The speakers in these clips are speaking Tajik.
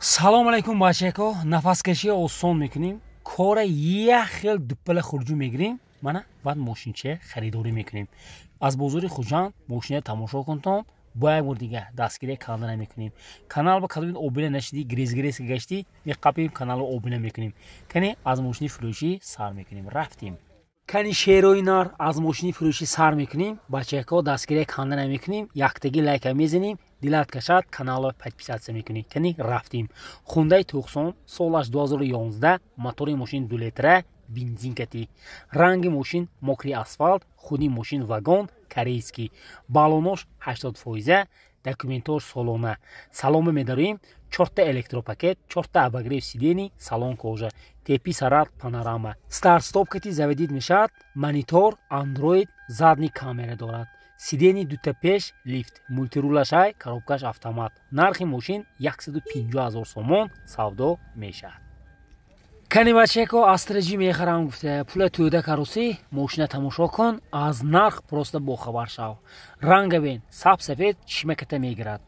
салом алайкум бачаяко нафаскаширо осон мекунем кора як хел дуппала хурҷӣ мегирем мана баъд мошинчая харидорӣ мекунем аз бозори хуҷанд мошинаро тамошо кунтон бо як бор дига дастгири канала мекунем канал ба кадоми обина нашидӣ грезгрез гашти яқапим каналро обина мекунем кане аз мошини фурӯшӣ сар мекунем рафтем кани шеърои нар аз мошини фурӯшӣ сар мекунем бачаякҳо дастгирия канда намекунем яктаги лайка мезанем дилат кашад канала подписатсия мекунем кани рафтем хундаи тухсон солаш 2011 мотори мошини дулетра бензинкати ранги мошин мокри асфалт худи мошин вагон корейский балонош 80фоиза документор солона салома медорем чорта электропакет чорта абагрев сидени салон кожа тепи сарат панорама старстопкати заведид мешавад монитор андроид задни камера дорад сидени дутапеш лифт мултирулашай коробкаш автомат нархи мошин 150 ҳазор сомон савдо мешавад канивачеко астрежӣ мехарам гуфта пула тӯдак арӯсӣ мошина тамошо кун аз нарх просто бохабар шав ранга бин сабсафед чимаката мегирад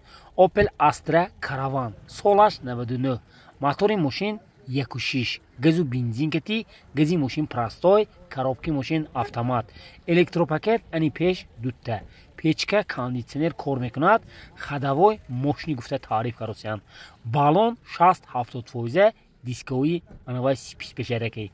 опел астра караван солаш 99 мотори мошин 16 гэзу бензинкати гэзи мошин простой коробки мошин автомат электропакет ани пеш дутта печка кондитсионер кор мекунад хадавой мошини гуфта таъриф карусиян балон 670 фоиза дисковӣ манбаи спешаракӣ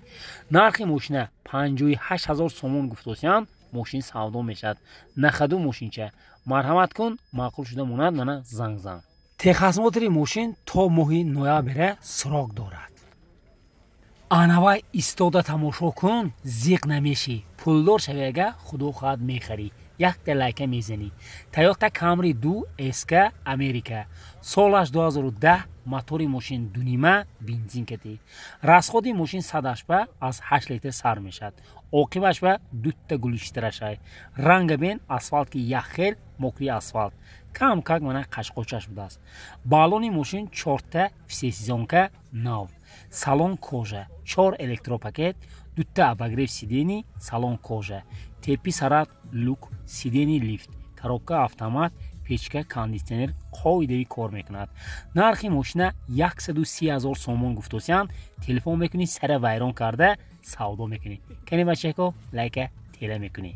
нархи мошина 58 0 сомон гуфтуосиян мошин савдо мешавад нахаду мошинча марҳамат кун маъқул шуда монад мана занг зан техосмотри мошин то моҳи ноябрра сурок дорад анавай истода тамошо кун зиқ намешӣ пулдор шавӣ ага худо хоҳад мехарӣ як далайка мезанӣ тайёта камри ду ск америка солаш 2010 мотори мошин дунима бензин кати расходи мошин садашба аз 8 литр сар мешавад оқибашба дутта гулиштирашай ранга бен асфалтки яхел мокри асфалт кам как мана қашқоча шудааст балони мошин чорта всесезонка нав салон кожа чор электропакет дутта обогрев сидений салон кожа тепи сарат люк сидений лифт коробка автомат печка кондиционер қоидави кор мекунад нархи мошина 130000 сомон гуфтосиан телефон мекунӣ сара вайрон карда савдо мекунӣ кани бачако лайка тела мекунӣ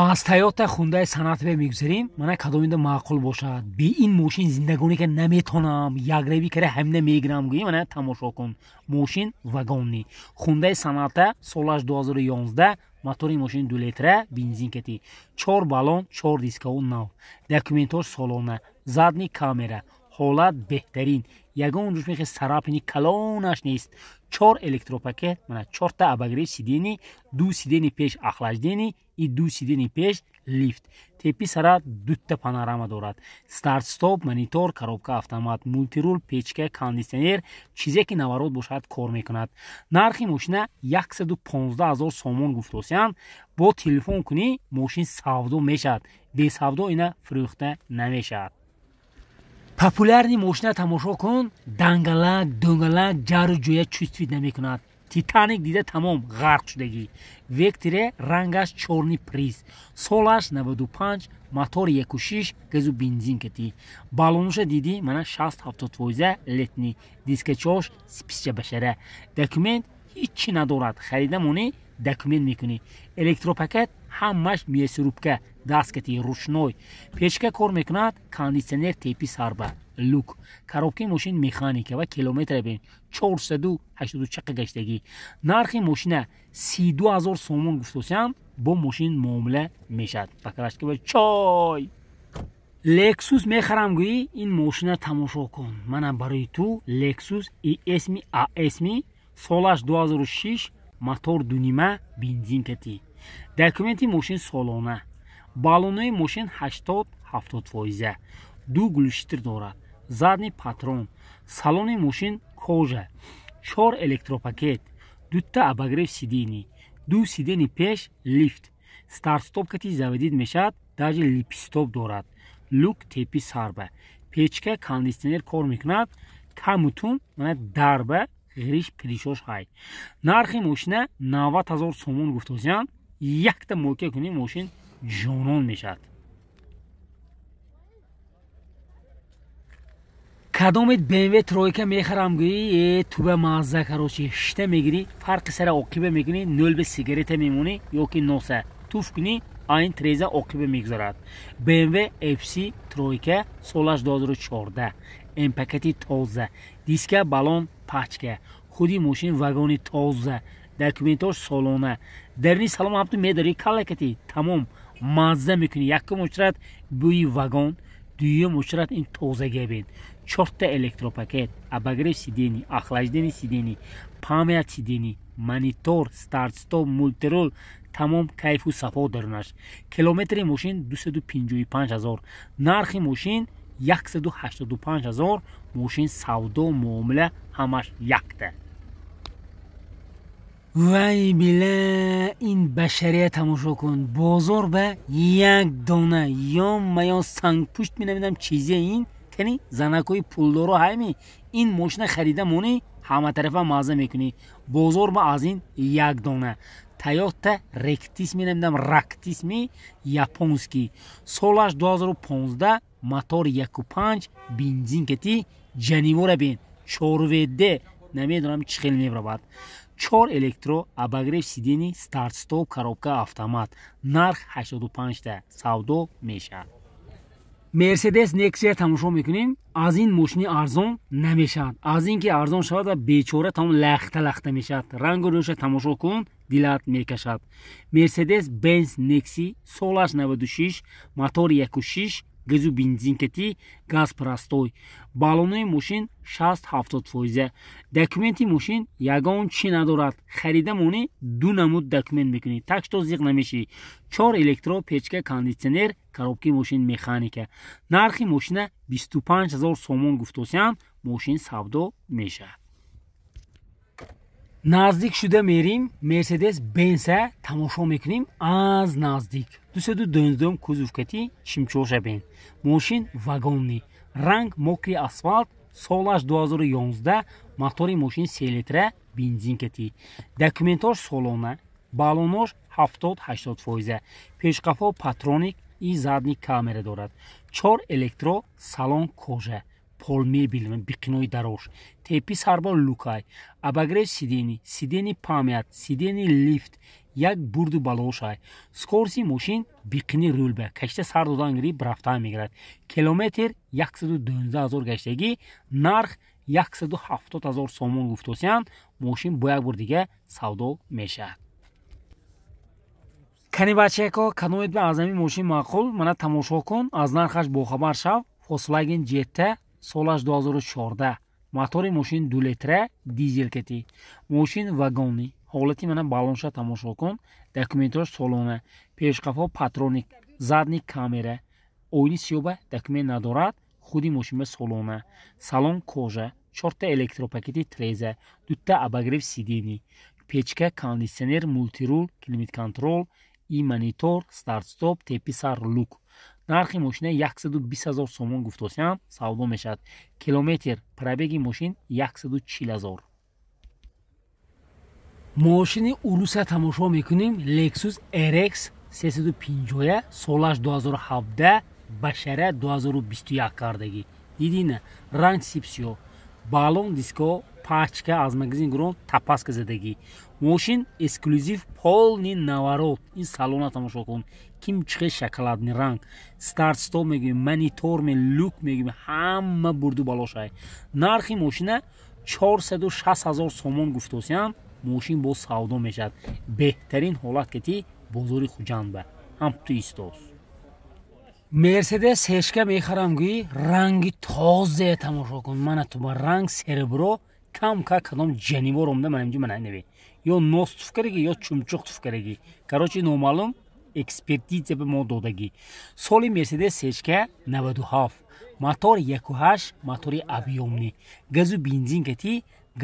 аз тайота хундаи санъат мегузарем мана кадомида маъқул бошад бе ин мошин зиндагоне ка наметонам якреви кара ҳамина мегирам гӯи мана тамошо кун мошин вагонӣ хундаи санъата солаш 2011 мотори мошини дулетра бензинкати чор балон чор дискау нав документош солона задни камера ҳолат беҳтарин ягон ҷушмехи сарапни калонаш нест чор электропакет мана чорта абагрев сидени ду сидени пеш ахлаждени и ду сидени пеш лифт тепи сара дутта панорама дорад старт-стоп монитор коробка автомат мултирул печка кондисионер чизе ки наварот бошад кор мекунад нархи мошина 115000 сомон гуфтаосиянд бо телефон кунӣ мошин савдо мешавад бесавдо ина фурӯхта намешавад популярни мошина тамошо кун дангалак дунгалак ҷару ҷоя чувствит намекунад титаник дида тамом ғарқ шудагӣ вектире рангаш чорни приз солаш 95 мотор 16 газу бензин катӣ балонуша дидӣ мана 670 летни дискачош списча башара документ ҳичи надорад харида монӣ документ мекунӣ электропакет ҳамаш миясурубка даскати рӯшной пешка кор мекунад кондисионер тепи сарба люк коробки мошин механика ва километра бин 48 чақа гаштагӣ нархи мошина 32 0 сомон гуфтосиам бо мошин муомила мешавад ба карашкиба чой лексус мехарам гӯӣ ин мошина тамошо кун манам барои ту лексус исми аэсми солаш 206 мотор дунима бензинкатӣ документи мошин солона балонаи мошин 87фоиза ду гулиштр дорад задни патрон салони мошин кожа чор электропакет дутта абагрев сидини ду сидени пеш лифт старстопкати заведид мешавад даже липстоп дорад люк тепи сарба печка кондисионер кор мекунад камутун мана дарба ғириш пиришош ҳай нархи мошина 90 ҳазор сомон гуфтозиян якта мойка кунӣ мошин жонон мешавад кадомит бмв тройка мехарам гӯӣ э туба маззак карочи шита мегирӣ фарқи сара оқиба мекунӣ нолбе сигарета мемонӣ ёки носа туф кунӣ айн треза оқиба мегузарад бмв fс тройка солаш 2014 эмпакати тоза диска балон пачка худи мошин вагони тоза документош солона дарни салом ҳамту медари калакати тамом маза мекуни якум учрад бӯи вагон дуюм учрад ин тозагия бин чорта электропакет абагрев сидени ахлаждени сидени памят сидени монитор стартстоп мултирул тамом кайфу сафо дарунаш километри мошин 255 азор нархи мошин 185 азор мошин савдо муомила ҳамаш якта вай била ин башария тамошо кун бозор ба як дона ё маё сангпушт менавидам чизе ин кани занакои пулдоро ҳайми ин мошина харида мони ҳаматарафа маза мекунӣ бозор ба аз ин як дона тайота ректис менавидам рактисми японский солаш 2015 мотор 15 бензин кати ҷанивора бин чорведе намедонам чӣ хел мебаравад 4 электро абагрев сидени старт-стоп коробка автомат нарх 85 та савдо мешавад мерседес некси тамошо мекунем аз ин мошини арзон намешавад аз ин ки арзон шавад ва бечора тамом лахта лахта мешавад рангу рӯша тамошо кун дилат мекашад мерседес бенс некси солаш 96 мотор 16 газу бензин кати газ парастой балонои мошин 670 фоиза документи мошин ягон чи надорад харида мони ду намуд документ мекунӣ так што зиқ намешӣ чор электро печка кондисионер коробки мошин механика нархи мошина 25 ҳазор сомон гуфтосиам мошин савдо мешавад наздик шуда мерем мерседес бенса тамошо мекунем аз наздик дусаду дуздум кузувкати шимчошабен мошин вагонни ранг мокри асфалт солаш 2011 мотори мошин селитра бензинкати документош солона балонош 78 фоиза пешқафо патроник и задник камера дорад чор электро салон кожа пол мебилим биқинои дарош тепи сарбо лукай абагрев сидени сидени памят сидени лифт як бурду балошай скорости мошин биқини рулба кашта сардодангири брафта мегирад километр 112000 гаштагӣ нарх 170000 сомон гуфтосиян мошин бо як бур дига савдо мешавад канибачеко каноид ба азами мошин маъқул мана тамошо кун аз нархаш бохабар шав фослаген jeтта солаш 2014 мотори мошин дулетра дизелкати мошин вагони ҳолати мана балонша тамошо кун документаш солона пешқафо патроник задни камера оини сиёба документ надорад худи мошинба солона салон кожа чорта электропакети треза дутта абагрев сидени печка кондисионер мултирул климитконтрол и монитор стартстоп теписар лук нархи мошина 120 0 сомон гуфтуасиям савдо мешавад километр пробеги мошин 140 0 мошини уруса тамошо мекунем лексус rx 350я солаш 2017 башара 2021 кардагӣ дидина ранг сипсио балон диско пачка аз магазин гурон тапаска задагӣ мошин эксклюзив полни наварот ин салона тамошо кун кимчихе шоколадни ранг старстоп мегӯем маниторме люк мегӯем ҳама бурду балошай нархи мошина 46 0 сомон гуфтосиям мошин бо савдо мешавад беҳтарин ҳолат кати бозори хуҷанба ҳам ту истос мерседес сешка мехарам гӯӣ ранги тозае тамошо кун мана туба ранг серебро кам ка кадом ҷанивор омда манамҷо мананеве ё нос туфкареги ё чумчуқ туфкареги карочи номаълум экспертиза ба мо додагӣ соли мерседес сечка 97 мотор 18 мотори авиомнӣ газу бензин кати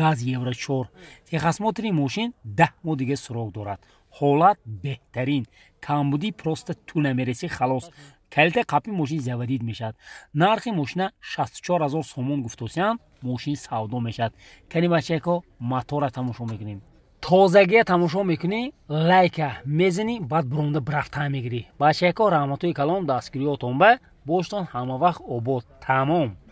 газ евра 4 техосмотри мошин 10 мо дига суроғ дорад ҳолат беҳтарин камбуди просто тунамереси халос калита қапи мошин заводид мешавад нархи мошина 64 сомон гуфтосиан мошин савдо мешавад канимачайко матора тамошо мекунем тозагия тамошо мекунӣ лайка мезанӣ баъд буронда бирафтан мегирӣ бачайко раҳматои калом дастгириотонба боштон ҳамавақт обод тамом